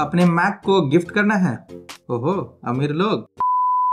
अपने मैक को गिफ्ट करना है ओहो अमीर लोग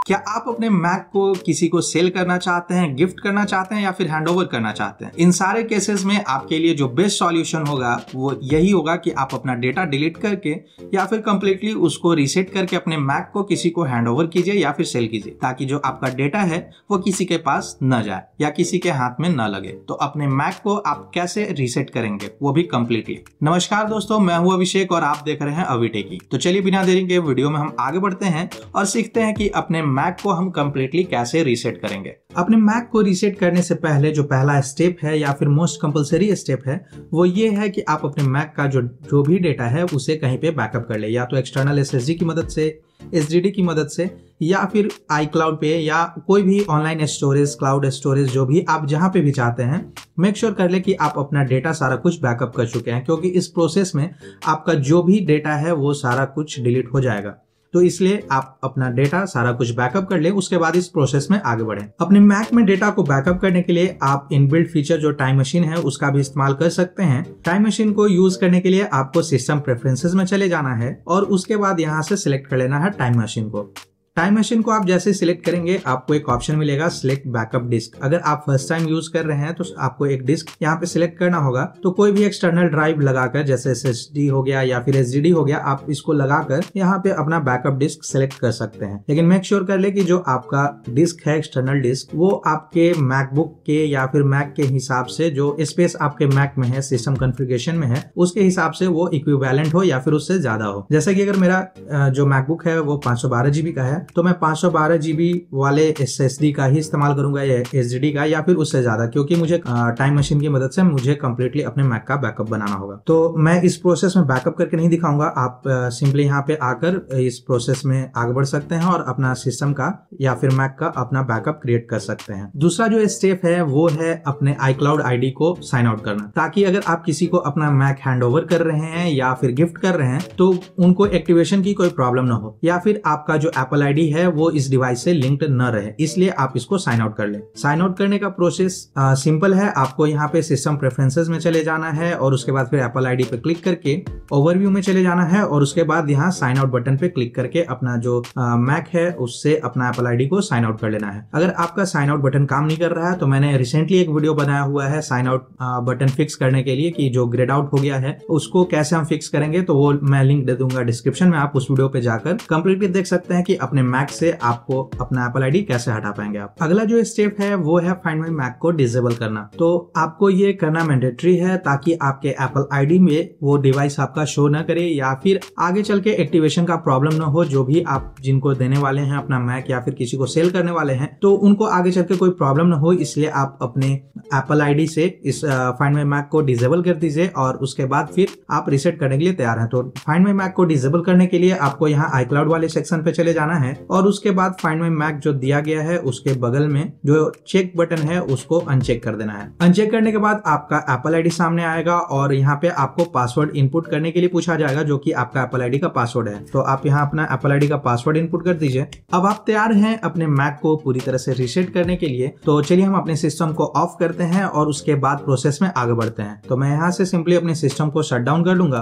क्या आप अपने मैक को किसी को सेल करना चाहते हैं गिफ्ट करना चाहते हैं या फिर हैंड करना चाहते हैं इन सारे केसेस में आपके लिए जो बेस्ट सॉल्यूशन होगा वो यही होगा कि आप अपना डेटा डिलीट करके या फिर कंप्लीटली उसको रीसेट करके अपने मैक को किसी को हैंड कीजिए या फिर सेल कीजिए ताकि जो आपका डेटा है वो किसी के पास न जाए या किसी के हाथ में न लगे तो अपने मैक को आप कैसे रीसेट करेंगे वो भी कम्प्लीटली नमस्कार दोस्तों मैं हूँ अभिषेक और आप देख रहे हैं अविटेकी तो चलिए बिना देरी के वीडियो में हम आगे बढ़ते हैं और सीखते हैं कि अपने मैक को हम कम्प्लीटली कैसे रीसेट करेंगे अपने मैक को रीसेट करने से पहले जो पहला स्टेप है या फिर मोस्ट कंपलसरी स्टेप है वो ये है कि आप अपने मैक का जो जो भी डेटा है उसे कहीं पे बैकअप कर ले या तो एक्सटर्नल एस की मदद से एस की मदद से या फिर आई क्लाउड पे या कोई भी ऑनलाइन स्टोरेज क्लाउड स्टोरेज जो भी आप जहाँ पे भी चाहते हैं मेक श्योर sure कर ले कि आप अपना डेटा सारा कुछ बैकअप कर चुके हैं क्योंकि इस प्रोसेस में आपका जो भी डेटा है वो सारा कुछ डिलीट हो जाएगा तो इसलिए आप अपना डेटा सारा कुछ बैकअप कर ले उसके बाद इस प्रोसेस में आगे बढ़े अपने मैक में डेटा को बैकअप करने के लिए आप इनबिल्ड फीचर जो टाइम मशीन है उसका भी इस्तेमाल कर सकते हैं टाइम मशीन को यूज करने के लिए आपको सिस्टम प्रेफरेंसेज में चले जाना है और उसके बाद यहाँ से सिलेक्ट कर लेना है टाइम मशीन को टाइम मशीन को आप जैसे सिलेक्ट करेंगे आपको एक ऑप्शन मिलेगा सिलेक्ट बैकअप डिस्क अगर आप फर्स्ट टाइम यूज कर रहे हैं तो आपको एक डिस्क यहाँ पे सिलेक्ट करना होगा तो कोई भी एक्सटर्नल ड्राइव लगाकर जैसे एस हो गया या फिर एस हो गया आप इसको लगाकर यहाँ पे अपना बैकअप डिस्क सिलेक्ट कर सकते हैं लेकिन मेक श्योर कर ले की जो आपका डिस्क है एक्सटर्नल डिस्क वो आपके मैकबुक के या फिर मैक के हिसाब से जो स्पेस आपके मैक में है सिस्टम कन्फिग्रेशन में है उसके हिसाब से वो इक्विवेलेंट हो या फिर उससे ज्यादा हो जैसे कि अगर मेरा जो मैकबुक है वो पांच सौ का है तो मैं पाँच सौ बारह जीबी वाले एस एस डी का ही इस्तेमाल करूंगा या एस डी डी का या फिर उससे ज्यादा क्योंकि मुझे टाइम मशीन की मदद से मुझे कम्प्लीटली अपने मैक का बैकअप बनाना होगा तो मैं इस प्रोसेस में बैकअप करके नहीं दिखाऊंगा आप सिंपली यहाँ पे आकर इस प्रोसेस में आगे बढ़ सकते हैं और अपना सिस्टम का या फिर मैक का अपना बैकअप क्रिएट कर सकते हैं दूसरा जो स्टेप है वो है अपने आई क्लाउड डी को साइन आउट करना ताकि अगर आप किसी को अपना मैक हैंड ओवर कर रहे हैं या फिर गिफ्ट कर रहे हैं तो उनको एक्टिवेशन की कोई प्रॉब्लम ना हो या फिर आपका जो एप्पल आई आईडी है वो इस डिवाइस से लिंक्ड न रहे इसलिए आप इसको साइन आउट कर ले साइन आउट करने का प्रोसेस सिंपल है आपको यहाँ पे सिस्टम प्रेफरेंसेज में चले जाना है और उसके बाद फिर एप्पल आईडी पे क्लिक करके ओवरव्यू में चले जाना है और उसके बाद यहाँ साइन आउट बटन पे क्लिक करके अपना जो मैक है उससे अपना एप्पल आईडी को साइन आउट कर लेना है अगर आपका साइन आउट बटन काम नहीं कर रहा है तो मैंने रिसेंटली एक वीडियो बनाया हुआ है साइन आउट बटन फिक्स करने के लिए कि जो ग्रेड आउट हो गया है उसको कैसे हम फिक्स करेंगे तो वो मैं लिंक दे दूंगा डिस्क्रिप्शन में आप उस वीडियो पे जाकर कंप्लीटली देख सकते हैं कि अपने मैक से आपको अपना एप्पल आईडी कैसे हटा पाएंगे आप अगला जो स्टेप है वो है फाइंड माई मैक को डिजेबल करना तो आपको ये करना मैंडेटरी है ताकि आपके एपल आईडी में वो डिवाइस आपका शो ना करे या फिर आगे चल के एक्टिवेशन का प्रॉब्लम ना हो जो भी आप जिनको देने वाले हैं अपना मैक या फिर किसी को सेल करने वाले हैं तो उनको आगे चल के कोई प्रॉब्लम ना हो इसलिए आप अपने एप्पल आईडी से इस फाइंड माई मैक को डिजेबल कर दीजिए और उसके बाद फिर आप रिसेट करने के लिए तैयार हैं तो फाइंड माई मैक को डिजेबल करने के लिए आपको यहाँ आई क्लाउड वाले सेक्शन पे चले जाना है और उसके बाद फाइंड माई मैक जो दिया गया है उसके बगल में जो चेक बटन है उसको अनचेक कर देना है अनचेक करने के बाद आपका एप्पल आई सामने आएगा और यहाँ पे आपको पासवर्ड इनपुट करने के लिए पूछा जाएगा जो कि आपका एप्पल आई का पासवर्ड है तो आप यहाँ अपना एप्पल आई का पासवर्ड इनपुट कर दीजिए अब आप तैयार है अपने मैक को पूरी तरह से रिसेट करने के लिए तो चलिए हम अपने सिस्टम को ऑफ करते हैं और उसके बाद प्रोसेस में आगे बढ़ते हैं तो मैं यहाँ से सिंपली अपने सिस्टम को शट डाउन कर लूंगा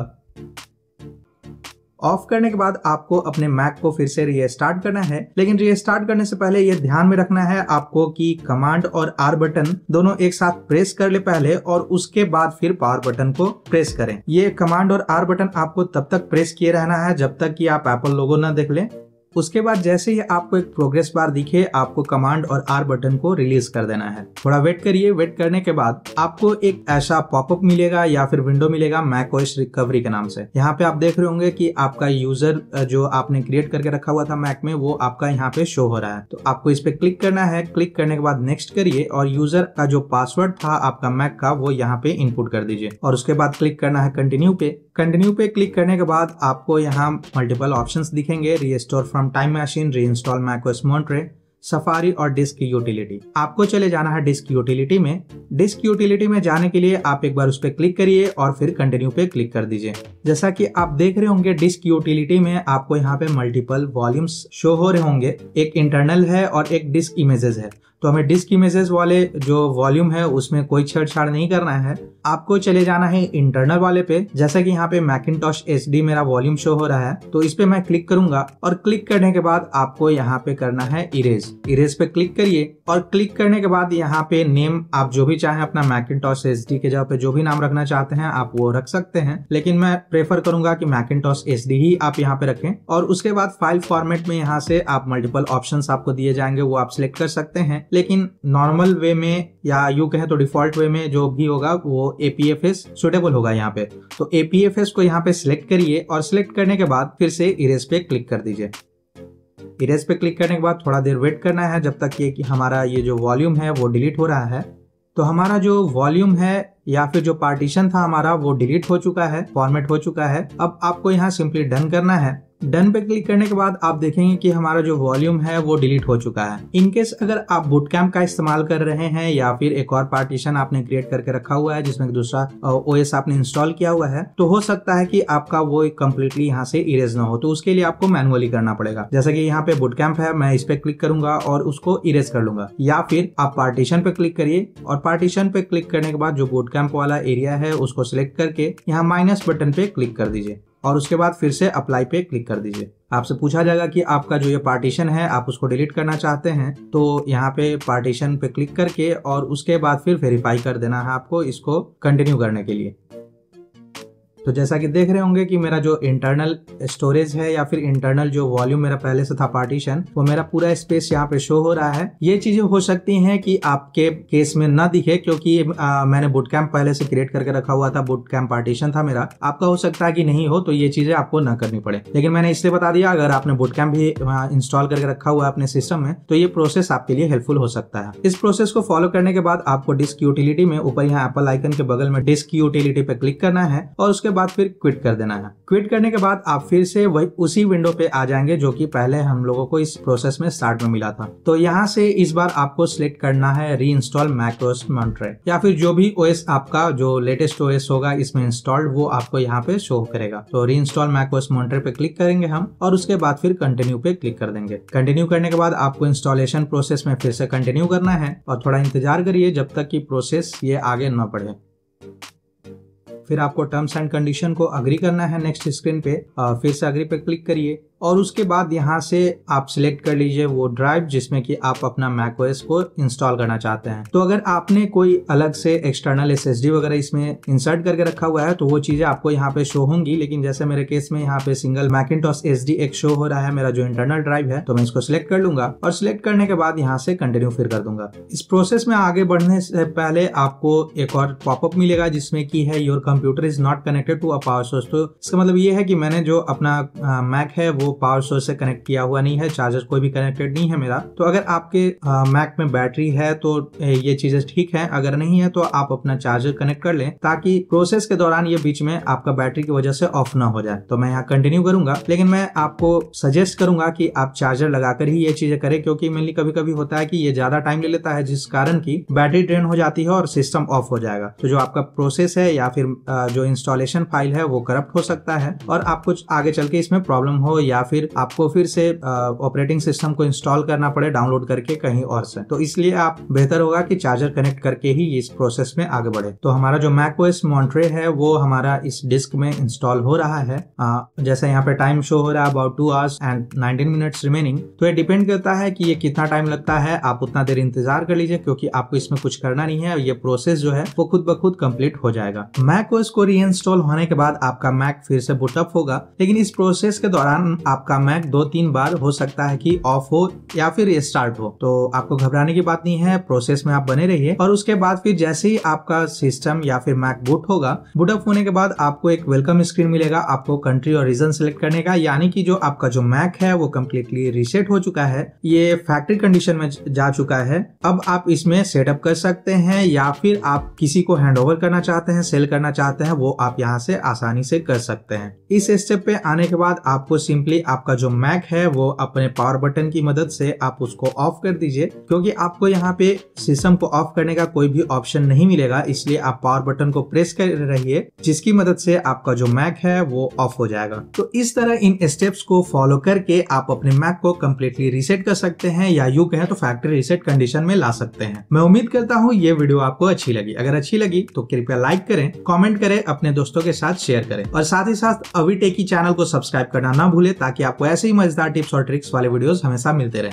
ऑफ करने के बाद आपको अपने मैक को फिर से रीस्टार्ट करना है लेकिन रीस्टार्ट करने से पहले ये ध्यान में रखना है आपको कि कमांड और आर बटन दोनों एक साथ प्रेस कर ले पहले और उसके बाद फिर पावर बटन को प्रेस करें ये कमांड और आर बटन आपको तब तक प्रेस किए रहना है जब तक कि आप एप्पल लोगो न देख लें उसके बाद जैसे ही आपको एक प्रोग्रेस बार दिखे आपको कमांड और आर बटन को रिलीज कर देना है थोड़ा वेट करिए वेट करने के बाद आपको एक ऐसा पॉपअप मिलेगा या फिर विंडो मिलेगा मैक ओएस रिकवरी के नाम से यहाँ पे आप देख रहे होंगे कि आपका यूजर जो आपने क्रिएट करके रखा हुआ था मैक में वो आपका यहाँ पे शो हो रहा है तो आपको इस पे क्लिक करना है क्लिक करने के बाद नेक्स्ट करिए और यूजर का जो पासवर्ड था आपका मैक का वो यहाँ पे इनपुट कर दीजिए और उसके बाद क्लिक करना है कंटिन्यू पे कंटिन्यू पे क्लिक करने के बाद आपको यहाँ मल्टीपल ऑप्शन दिखेंगे restore from from time machine reinstall macOS Monterey Safari और डिस्क यूटिलिटी आपको चले जाना है डिस्क यूटिलिटी में डिस्क यूटिलिटी में जाने के लिए आप एक बार उस पर क्लिक करिए और फिर कंटिन्यू पे क्लिक कर दीजिए जैसा कि आप देख रहे होंगे डिस्क यूटिलिटी में आपको यहाँ पे मल्टीपल वॉल्यूम्स शो हो रहे होंगे एक इंटरनल है और एक डिस्क इमेजेस है तो हमें डिस्क इमेजेस वाले जो वॉल्यूम है उसमें कोई छेड़छाड़ नहीं करना है आपको चले जाना है इंटरनल वाले पे जैसा कि यहाँ पे मैकिनटॉश एस मेरा वॉल्यूम शो हो रहा है तो इस पे मैं क्लिक करूंगा और क्लिक करने के बाद आपको यहाँ पे करना है इरेज इरेज पे क्लिक करिए और क्लिक करने के बाद यहाँ पे नेम आप जो भी चाहे अपना मैकिनटॉश एस के जगह पे जो भी नाम रखना चाहते हैं आप वो रख सकते हैं लेकिन मैं प्रेफर करूंगा की मैकिनटॉश एस ही आप यहाँ पे रखें और उसके बाद फाइल फॉर्मेट में यहाँ से आप मल्टीपल ऑप्शन आपको दिए जाएंगे वो आप सिलेक्ट कर सकते हैं लेकिन नॉर्मल वे में या यू कहें तो डिफॉल्ट वे में जो भी होगा वो A P F S suitable होगा यहाँ पे तो ए पी एफ एस को यहाँ पे सिलेक्ट करिए और सिलेक्ट करने के बाद फिर से इरेज पे क्लिक कर दीजिए इरेज पे क्लिक करने के बाद थोड़ा देर वेट करना है जब तक ये कि हमारा ये जो वॉल्यूम है वो डिलीट हो रहा है तो हमारा जो वॉल्यूम है या फिर जो पार्टीशन था हमारा वो डिलीट हो चुका है फॉर्मेट हो चुका है अब आपको यहाँ सिंपली डन करना है डन पे क्लिक करने के बाद आप देखेंगे कि हमारा जो वॉल्यूम है वो डिलीट हो चुका है इनकेस अगर आप बुट कैम्प का इस्तेमाल कर रहे हैं या फिर एक और पार्टीशन आपने क्रिएट करके रखा हुआ है जिसमें दूसरा ओ आपने इंस्टॉल किया हुआ है तो हो सकता है कि आपका वो कम्प्लीटली यहाँ से इरेज ना हो तो उसके लिए आपको मैनुअली करना पड़ेगा जैसे की यहाँ पे बुट कैम्प है मैं इस पे क्लिक करूंगा और उसको इरेज कर लूंगा या फिर आप पार्टीशन पे क्लिक करिए और पार्टीशन पे क्लिक करने के बाद जो बुट कैम्प वाला एरिया है उसको सिलेक्ट करके यहाँ माइनस बटन पे क्लिक कर दीजिए और उसके बाद फिर से अप्लाई पे क्लिक कर दीजिए आपसे पूछा जाएगा कि आपका जो ये पार्टीशन है आप उसको डिलीट करना चाहते हैं तो यहाँ पे पार्टीशन पे क्लिक करके और उसके बाद फिर वेरीफाई कर देना है आपको इसको कंटिन्यू करने के लिए तो जैसा कि देख रहे होंगे कि मेरा जो इंटरनल स्टोरेज है या फिर इंटरनल जो वॉल्यूम मेरा पहले से था पार्टीशन वो मेरा पूरा स्पेस यहाँ पे शो हो रहा है ये चीजें हो सकती हैं कि आपके केस में ना दिखे क्योंकि आ, मैंने बुट कैम्प पहले से क्रिएट करके रखा हुआ था बुट कैम्प पार्टीशन था मेरा आपका हो सकता है कि नहीं हो तो ये चीजें आपको ना करनी पड़े लेकिन मैंने इसलिए बता दिया अगर आपने बुट कैम्प भी इंस्टॉल करके रखा हुआ है अपने सिस्टम में तो ये प्रोसेस आपके लिए हेल्पफुल हो सकता है इस प्रोसेस को फॉलो करने के बाद आपको डिस्क यूटिलिटी में ऊपर यहाँ एप्पल आइकन के बगल में डिस्क यूटिलिटी पे क्लिक करना है और उसके बाद फिर क्विट कर देना है क्विट करने के बाद आप फिर से वही उसी विंडो पे आ जाएंगे जो कि पहले हम लोगों को इस प्रोसेस में स्टार्ट में मिला था तो यहाँ से इस बार आपको सिलेक्ट करना है री इंस्टॉल मैक्रोस मॉन्ट्रे या फिर जो भी ओएस आपका जो लेटेस्ट ओएस होगा इसमें इंस्टॉल्ड वो आपको यहाँ पे शो करेगा तो री इंस्टॉल मैक्रोस मॉन्ट्रे पे क्लिक करेंगे हम और उसके बाद फिर कंटिन्यू पे क्लिक कर देंगे कंटिन्यू करने के बाद आपको इंस्टॉलेशन प्रोसेस में फिर से कंटिन्यू करना है और थोड़ा इंतजार करिए जब तक की प्रोसेस ये आगे न बढ़े फिर आपको टर्म्स एंड कंडीशन को अग्री करना है नेक्स्ट स्क्रीन पे फिर से अग्री पे क्लिक करिए और उसके बाद यहाँ से आप सिलेक्ट कर लीजिए वो ड्राइव जिसमें कि आप अपना मैकोएस को इंस्टॉल करना चाहते हैं तो अगर आपने कोई अलग से एक्सटर्नल एस वगैरह इसमें इंसर्ट करके रखा हुआ है तो वो चीज़ें आपको यहाँ पे शो होंगी लेकिन जैसे मेरे केस में यहाँ पे सिंगल मैकिटॉस एस एक शो हो रहा है मेरा जो इंटरनल ड्राइव है तो मैं इसको सिलेक्ट कर लूंगा और सिलेक्ट करने के बाद यहाँ से कंटिन्यू फिर कर दूंगा इस प्रोसेस में आगे बढ़ने से पहले आपको एक और पॉपअप मिलेगा जिसमें की है your computer is not connected to a power source तो इसका मतलब ये है कि मैंने जो अपना मैक है वो पावर सोर्स से कनेक्ट किया हुआ नहीं है चार्जर कोई भी कनेक्टेड नहीं है मेरा तो अगर आपके मैक में बैटरी है तो ये चीजें ठीक है अगर नहीं है तो आप अपना चार्जर कनेक्ट कर लें ताकि प्रोसेस के दौरान ये बीच में आपका बैटरी की वजह से ऑफ ना हो जाए तो मैं यहाँ कंटिन्यू करूंगा लेकिन मैं आपको सजेस्ट करूंगा कि आप चार्जर लगाकर ही ये चीजें करें क्योंकि मेनली कभी कभी होता है कि ये ज्यादा टाइम ले लेता है जिस कारण की बैटरी ड्रेन हो जाती है और सिस्टम ऑफ हो जाएगा तो जो आपका प्रोसेस है या फिर जो इंस्टॉलेशन फाइल है वो करप्ट हो सकता है और आप कुछ आगे चल के इसमें प्रॉब्लम हो या या फिर आपको फिर से ऑपरेटिंग सिस्टम को इंस्टॉल करना पड़े डाउनलोड करके कहीं और से तो इसलिए आप बेहतर होगा कि चार्जर कनेक्ट करके ही इस प्रोसेस में आगे बढ़े तो हमारा जो मैक ओएस मॉन्ट्रे है वो हमारा इस डिस्क में इंस्टॉल हो रहा है आ, जैसे यहाँ पे टाइम शो हो रहा है about two hours and nineteen minutes remaining तो ये डिपेंड करता है कि ये कितना टाइम लगता है आप उतना देर इंतजार कर लीजिए क्योंकि आपको इसमें कुछ करना नहीं है और ये प्रोसेस जो है वो खुद ब खुद कम्प्लीट हो जाएगा मैक ओएस को री होने के बाद आपका मैक फिर से बुटअप होगा लेकिन इस प्रोसेस के दौरान आपका मैक दो तीन बार हो सकता है कि ऑफ हो या फिर स्टार्ट हो तो आपको घबराने की बात नहीं है प्रोसेस में आप बने रहिए और उसके बाद फिर जैसे ही आपका सिस्टम या फिर मैक बूट होगा बूट होने के बाद आपको एक वेलकम स्क्रीन मिलेगा आपको कंट्री और रीजन सेलेक्ट करने का यानी कि जो आपका जो मैक है वो कम्प्लीटली रिसेट हो चुका है ये फैक्ट्री कंडीशन में जा चुका है अब आप इसमें सेटअप कर सकते हैं या फिर आप किसी को हैंड ओवर करना चाहते हैं सेल करना चाहते हैं वो आप यहाँ से आसानी से कर सकते हैं इस स्टेप पे आने के बाद आपको सिंपली बेसिकली आपका जो मैक है वो अपने पावर बटन की मदद से आप उसको ऑफ कर दीजिए क्योंकि आपको यहाँ पे सिस्टम को ऑफ करने का कोई भी ऑप्शन नहीं मिलेगा इसलिए आप पावर बटन को प्रेस कर रहिए जिसकी मदद से आपका जो मैक है वो ऑफ हो जाएगा तो इस तरह इन स्टेप्स को फॉलो करके आप अपने मैक को कम्प्लीटली रिसेट कर सकते हैं या यू कहें तो फैक्ट्री रिसेट कंडीशन में ला सकते हैं मैं उम्मीद करता हूँ ये वीडियो आपको अच्छी लगी अगर अच्छी लगी तो कृपया लाइक करें कॉमेंट करें अपने दोस्तों के साथ शेयर करें और साथ ही साथ अभी टेकी चैनल को सब्सक्राइब करना ना भूले ताकि आपको ऐसे ही मजेदार टिप्स और ट्रिक्स वाले वीडियोस हमेशा मिलते रहे